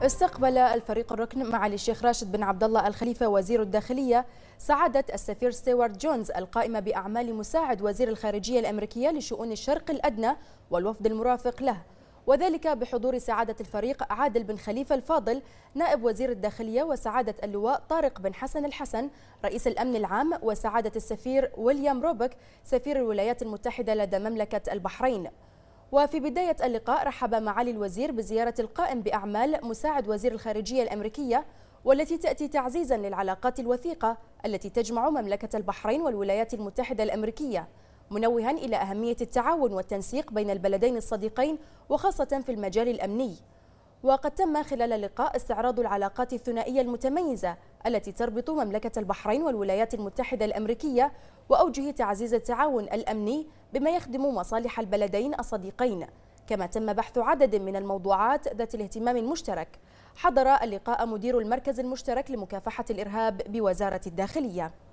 استقبل الفريق الركن معالي الشيخ راشد بن عبد الله الخليفة وزير الداخلية سعادة السفير ستيوارت جونز القائمة بأعمال مساعد وزير الخارجية الأمريكية لشؤون الشرق الأدنى والوفد المرافق له وذلك بحضور سعادة الفريق عادل بن خليفة الفاضل نائب وزير الداخلية وسعادة اللواء طارق بن حسن الحسن رئيس الأمن العام وسعادة السفير ويليام روبك سفير الولايات المتحدة لدى مملكة البحرين وفي بداية اللقاء رحب معالي الوزير بزيارة القائم بأعمال مساعد وزير الخارجية الأمريكية والتي تأتي تعزيزا للعلاقات الوثيقة التي تجمع مملكة البحرين والولايات المتحدة الأمريكية منوها إلى أهمية التعاون والتنسيق بين البلدين الصديقين وخاصة في المجال الأمني وقد تم خلال اللقاء استعراض العلاقات الثنائية المتميزة التي تربط مملكة البحرين والولايات المتحدة الأمريكية وأوجه تعزيز التعاون الأمني بما يخدم مصالح البلدين الصديقين كما تم بحث عدد من الموضوعات ذات الاهتمام المشترك حضر اللقاء مدير المركز المشترك لمكافحة الإرهاب بوزارة الداخلية